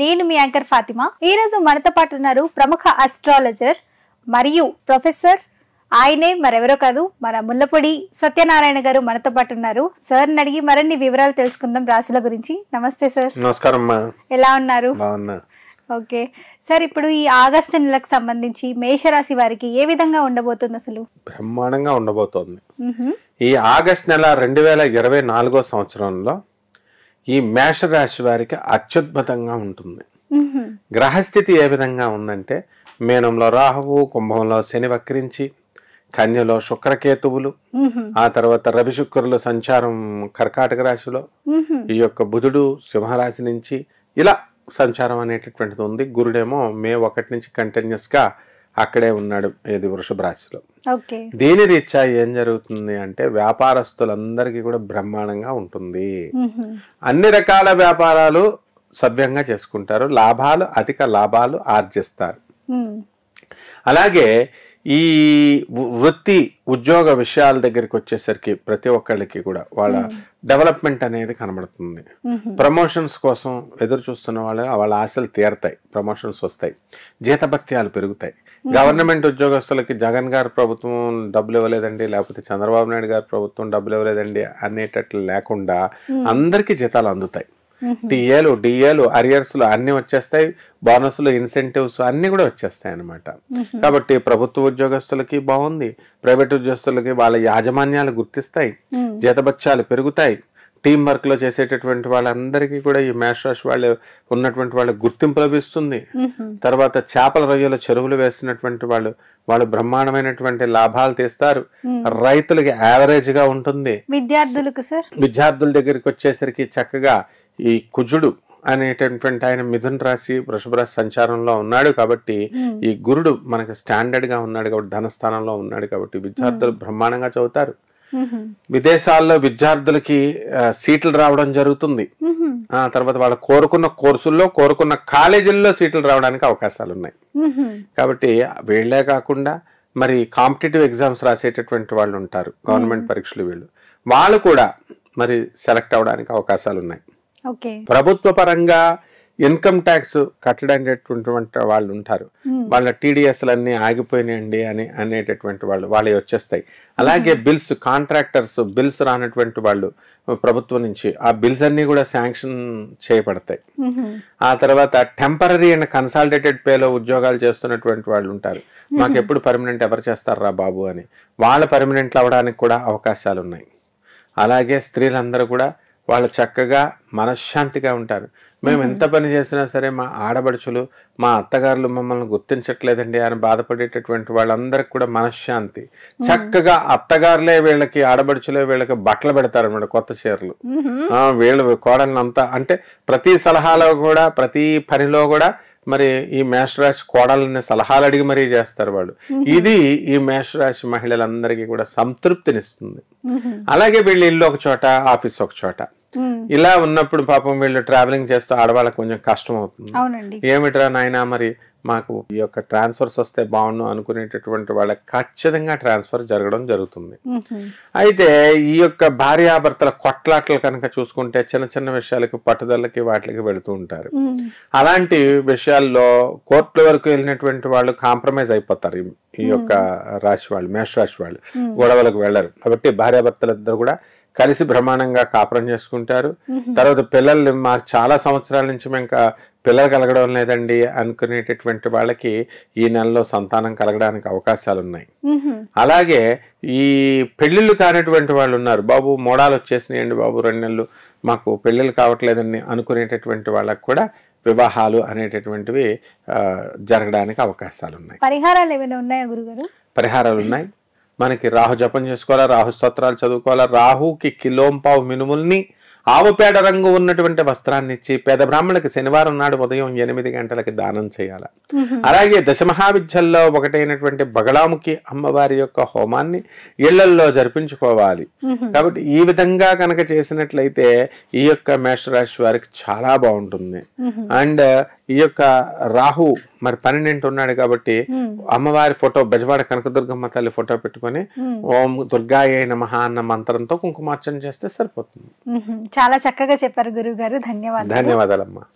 నేను మీ యాంకర్ ఫాతిమా ఈరోజు మనతో పాటు ఉన్నారు ప్రముఖ అస్ట్రాలజర్ మరియు ప్రొఫెసర్ ఆయనే మరెవరో కాదు మన ముల్లపొడి సత్యనారాయణ గారు మనతో పాటు ఉన్నారు సార్ అడిగి మరిన్ని వివరాలు తెలుసుకుందాం రాశుల గురించి నమస్తే సార్ నమస్కారం ఎలా ఉన్నారు ఓకే సార్ ఇప్పుడు ఈ ఆగస్టు నెలకు సంబంధించి మేషరాశి వారికి ఏ విధంగా ఉండబోతుంది అసలు బ్రహ్మాండంగా ఉండబోతోంది ఈ ఆగస్ట్ నెల రెండు వేల ఇరవై నాలుగో సంవత్సరంలో ఈ మేషరాశి వారికి అత్యుద్భుతంగా ఉంటుంది గ్రహస్థితి ఏ విధంగా ఉందంటే మీనంలో రాహువు కుంభంలో శని వక్రించి కన్యలో శుక్రకేతువులు ఆ తర్వాత రవి శుక్రులు సంచారం కర్కాటక రాశిలో ఈ యొక్క బుధుడు సింహరాశి నుంచి ఇలా సంచారం అనేటటువంటిది ఉంది గురుడేమో మే ఒకటి నుంచి కంటిన్యూస్గా అక్కడే ఉన్నాడు ఏది వృషభ రాశిలో దీని రీత్యా ఏం జరుగుతుంది అంటే వ్యాపారస్తులందరికీ కూడా బ్రహ్మాండంగా ఉంటుంది అన్ని రకాల వ్యాపారాలు సభ్యంగా చేసుకుంటారు లాభాలు అధిక లాభాలు ఆర్జిస్తారు అలాగే ఈ వృత్తి ఉద్యోగ విషయాల దగ్గరికి వచ్చేసరికి ప్రతి ఒక్కళ్ళకి కూడా వాళ్ళ డెవలప్మెంట్ అనేది కనబడుతుంది ప్రమోషన్స్ కోసం ఎదురు చూస్తున్న వాళ్ళు వాళ్ళ ఆశలు తీరతాయి ప్రమోషన్స్ వస్తాయి జీతభత్యాలు పెరుగుతాయి గవర్నమెంట్ ఉద్యోగస్తులకి జగన్ గారి ప్రభుత్వం డబ్బులు ఇవ్వలేదండి లేకపోతే చంద్రబాబు నాయుడు గారి ప్రభుత్వం డబ్బులు ఇవ్వలేదండి అనేటట్లు లేకుండా అందరికీ జీతాలు అందుతాయి టీఏలు డిఏలు అరియర్స్లు అన్ని వచ్చేస్తాయి బోనస్లు ఇన్సెంటివ్స్ అన్ని కూడా వచ్చేస్తాయి అనమాట కాబట్టి ప్రభుత్వ ఉద్యోగస్తులకి బాగుంది ప్రైవేట్ ఉద్యోగస్తులకి వాళ్ళ యాజమాన్యాలు గుర్తిస్తాయి జీతబత్యాలు పెరుగుతాయి టీం వర్క్లో చేసేటటువంటి వాళ్ళందరికీ కూడా ఈ మేష వాళ్ళు ఉన్నటువంటి వాళ్ళు గుర్తింపు లభిస్తుంది తర్వాత చేపల రొయ్యలు చెరువులు వేసినటువంటి వాళ్ళు వాళ్ళు బ్రహ్మాండమైనటువంటి లాభాలు తీస్తారు రైతులకి యావరేజ్ గా ఉంటుంది విద్యార్థులకు సార్ విద్యార్థుల దగ్గరికి వచ్చేసరికి చక్కగా ఈ కుజుడు అనేటటువంటి ఆయన మిథున్ రాశి వృషభ రాశి సంచారంలో ఉన్నాడు కాబట్టి ఈ గురుడు మనకి స్టాండర్డ్ గా ఉన్నాడు కాబట్టి ధనస్థానంలో ఉన్నాడు కాబట్టి విద్యార్థులు బ్రహ్మాండంగా చదువుతారు విదేశాల్లో విద్యార్థులకి సీట్లు రావడం జరుగుతుంది ఆ తర్వాత వాళ్ళు కోరుకున్న కోర్సుల్లో కోరుకున్న కాలేజీల్లో సీట్లు రావడానికి అవకాశాలు ఉన్నాయి కాబట్టి వీళ్ళే కాకుండా మరి కాంపిటేటివ్ ఎగ్జామ్స్ రాసేటటువంటి వాళ్ళు ఉంటారు గవర్నమెంట్ పరీక్షలు వీళ్ళు వాళ్ళు కూడా మరి సెలెక్ట్ అవడానికి అవకాశాలు ఉన్నాయి ప్రభుత్వ పరంగా ఇన్కమ్ ట్యాక్స్ కట్టడానికి వాళ్ళు ఉంటారు hmm. వాళ్ళ టీడీఎస్లన్నీ ఆగిపోయినాయండి అని అనేటటువంటి వాళ్ళు వాళ్ళే వచ్చేస్తాయి hmm. అలాగే బిల్స్ కాంట్రాక్టర్స్ బిల్స్ రానటువంటి వాళ్ళు ప్రభుత్వం నుంచి ఆ బిల్స్ అన్ని కూడా శాంక్షన్ చేయబడతాయి hmm. ఆ తర్వాత టెంపరీ అండ్ కన్సాలిడేటెడ్ పేలో ఉద్యోగాలు చేస్తున్నటువంటి వాళ్ళు ఉంటారు మాకు ఎప్పుడు పర్మనెంట్ ఎవరు చేస్తారా బాబు అని వాళ్ళ పర్మనెంట్లు అవడానికి కూడా అవకాశాలు ఉన్నాయి అలాగే స్త్రీలందరూ కూడా వాళ్ళు చక్కగా మనశ్శాంతిగా ఉంటారు మేము ఎంత పని చేసినా సరే మా ఆడబడుచులు మా అత్తగారులు మమ్మల్ని గుర్తించట్లేదండి అని బాధపడేటటువంటి వాళ్ళందరికి కూడా మనశ్శాంతి చక్కగా అత్తగారులే వీళ్ళకి ఆడబడుచులే వీళ్ళకి బట్టలు పెడతారు అనమాట కొత్త చీరలు వీళ్ళు అంతా అంటే ప్రతి సలహాలో కూడా ప్రతి పనిలో కూడా మరి ఈ మేషరాశి కోడలని సలహాలు అడిగి మరీ చేస్తారు వాళ్ళు ఇది ఈ మేషరాశి మహిళలందరికీ కూడా సంతృప్తినిస్తుంది అలాగే వీళ్ళు ఇల్లు ఒక చోట ఆఫీస్ ఒక చోట Hmm. ఇలా ఉన్నప్పుడు పాపం వీళ్ళు ట్రావెలింగ్ చేస్తూ ఆడవాళ్ళకి కొంచెం కష్టం అవుతుంది ఏమిట్రా నాయన మరి మాకు ఈ యొక్క ట్రాన్స్ఫర్స్ వస్తే బాగుండు అనుకునేటటువంటి వాళ్ళకి ఖచ్చితంగా ట్రాన్స్ఫర్ జరగడం జరుగుతుంది hmm. అయితే ఈ యొక్క భార్యాభర్తల కొట్లాట్లు కనుక చూసుకుంటే చిన్న చిన్న విషయాలకి పట్టుదలకి వాటికి వెళుతూ ఉంటారు hmm. అలాంటి విషయాల్లో కోర్టుల వరకు వెళ్ళినటువంటి వాళ్ళు కాంప్రమైజ్ అయిపోతారు ఈ యొక్క రాశి వాళ్ళు మేషరాశి వాళ్ళు గొడవలకు వెళ్ళరు కాబట్టి భార్యాభర్తలిద్దరు కూడా కలిసి బ్రహ్మాండంగా కాపురం చేసుకుంటారు తర్వాత పిల్లల్ని మాకు చాలా సంవత్సరాల నుంచి మేము పిల్లలు కలగడం లేదండి అనుకునేటటువంటి వాళ్ళకి ఈ నెలలో సంతానం కలగడానికి అవకాశాలు ఉన్నాయి అలాగే ఈ పెళ్లిళ్ళు కానటువంటి వాళ్ళు ఉన్నారు బాబు మోడాలు వచ్చేసినాయండి బాబు రెండు నెలలు మాకు పెళ్ళిళ్ళు కావట్లేదని అనుకునేటటువంటి వాళ్ళకు కూడా వివాహాలు అనేటటువంటివి జరగడానికి అవకాశాలు ఉన్నాయి పరిహారాలు ఏమైనా ఉన్నాయా గురుగారు పరిహారాలు ఉన్నాయి మనకి రాహు జపం చేసుకోవాలా రాహు స్తోత్రాలు చదువుకోవాలా రాహుకి కిలోంపావు మినుముల్ని ఆవుపేడ రంగు ఉన్నటువంటి వస్త్రాన్ని ఇచ్చి పేద బ్రాహ్మణులకి శనివారం నాడు ఉదయం ఎనిమిది గంటలకి దానం చేయాల అలాగే దశమహావిద్యల్లో ఒకటైనటువంటి బగళాముఖి అమ్మవారి యొక్క హోమాన్ని ఇళ్లల్లో జరిపించుకోవాలి కాబట్టి ఈ విధంగా కనుక చేసినట్లయితే ఈ యొక్క మేషరాశి వారికి చాలా బాగుంటుంది అండ్ ఈ యొక్క రాహు మరి పన్నెండింటి ఉన్నాడు కాబట్టి అమ్మవారి ఫోటో బెజవాడ కనకదుర్గమ్మ తల్లి ఫోటో పెట్టుకుని ఓం దుర్గాయ నమ అన్న మంత్రంతో కుంకుమార్చన చేస్తే సరిపోతుంది చాలా చక్కగా చెప్పారు గురువు గారు ధన్యవాదాలు ధన్యవాదాలమ్మా